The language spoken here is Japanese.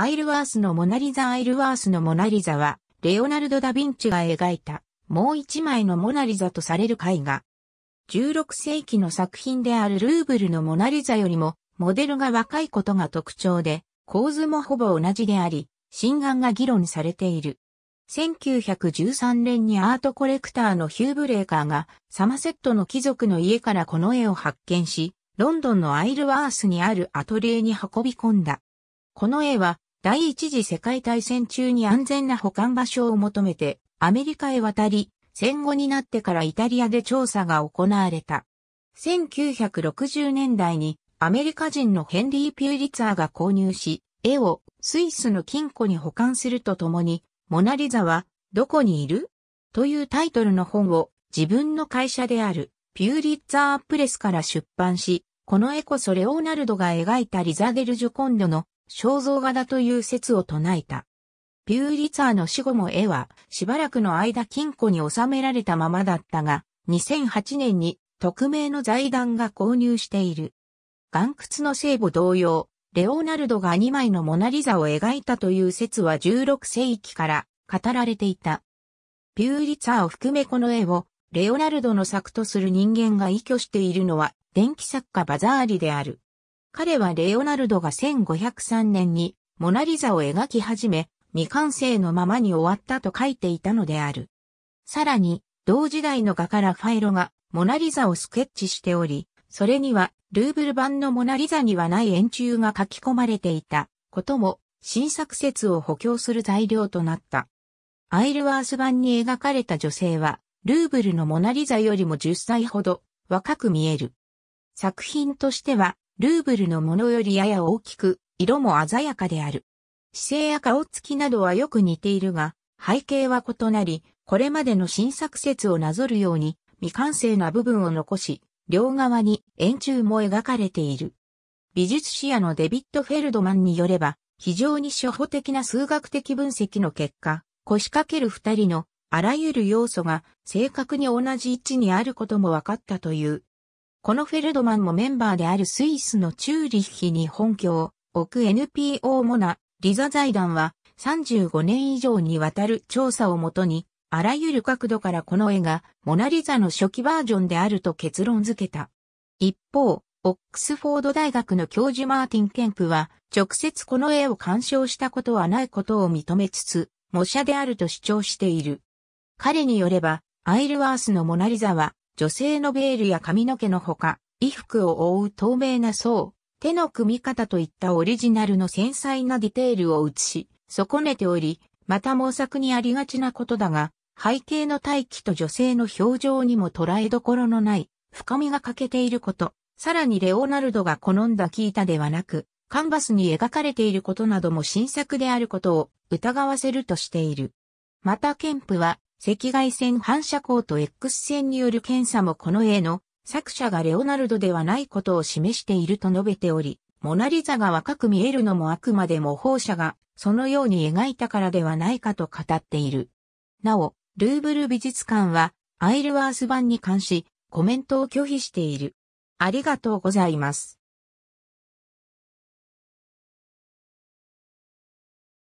アイルワースのモナリザアイルワースのモナリザは、レオナルド・ダ・ヴィンチが描いた、もう一枚のモナリザとされる絵画。16世紀の作品であるルーブルのモナリザよりも、モデルが若いことが特徴で、構図もほぼ同じであり、心眼が議論されている。1913年にアートコレクターのヒュー・ブレーカーが、サマセットの貴族の家からこの絵を発見し、ロンドンのアイルワースにあるアトリエに運び込んだ。この絵は第一次世界大戦中に安全な保管場所を求めてアメリカへ渡り、戦後になってからイタリアで調査が行われた。1960年代にアメリカ人のヘンリー・ピューリツァーが購入し、絵をスイスの金庫に保管するとともに、モナリザはどこにいるというタイトルの本を自分の会社であるピューリッツァープレスから出版し、この絵こそレオナルドが描いたリザデル・ジョコンドの肖像画だという説を唱えた。ピューリツァーの死後も絵はしばらくの間金庫に収められたままだったが、2008年に匿名の財団が購入している。岩窟の聖母同様、レオナルドが2枚のモナリザを描いたという説は16世紀から語られていた。ピューリツァーを含めこの絵をレオナルドの作とする人間が依拠しているのは電気作家バザーリである。彼はレオナルドが1503年にモナリザを描き始め、未完成のままに終わったと書いていたのである。さらに、同時代の画家ラファエロがモナリザをスケッチしており、それにはルーブル版のモナリザにはない円柱が書き込まれていたことも新作説を補強する材料となった。アイルワース版に描かれた女性は、ルーブルのモナリザよりも10歳ほど若く見える。作品としてはルーブルのものよりやや大きく、色も鮮やかである。姿勢や顔つきなどはよく似ているが、背景は異なり、これまでの新作説をなぞるように、未完成な部分を残し、両側に円柱も描かれている。美術史野のデビッド・フェルドマンによれば、非常に初歩的な数学的分析の結果、腰掛ける二人のあらゆる要素が正確に同じ位置にあることも分かったという。このフェルドマンもメンバーであるスイスのチューリッヒに本拠を置く NPO モナ、リザ財団は35年以上にわたる調査をもとに、あらゆる角度からこの絵がモナリザの初期バージョンであると結論付けた。一方、オックスフォード大学の教授マーティン・ケンプは、直接この絵を鑑賞したことはないことを認めつつ、模写であると主張している。彼によれば、アイルワースのモナリザは、女性のベールや髪の毛のほか、衣服を覆う透明な層、手の組み方といったオリジナルの繊細なディテールを写し、損ねており、また毛作にありがちなことだが、背景の大気と女性の表情にも捉えどころのない深みが欠けていること、さらにレオナルドが好んだキータではなく、カンバスに描かれていることなども新作であることを疑わせるとしている。またケンプは赤外線反射光と X 線による検査もこの絵の作者がレオナルドではないことを示していると述べており、モナリザが若く見えるのもあくまで模倣者がそのように描いたからではないかと語っている。なお、ルーブル美術館はアイルワース版に関しコメントを拒否している。ありがとうございます。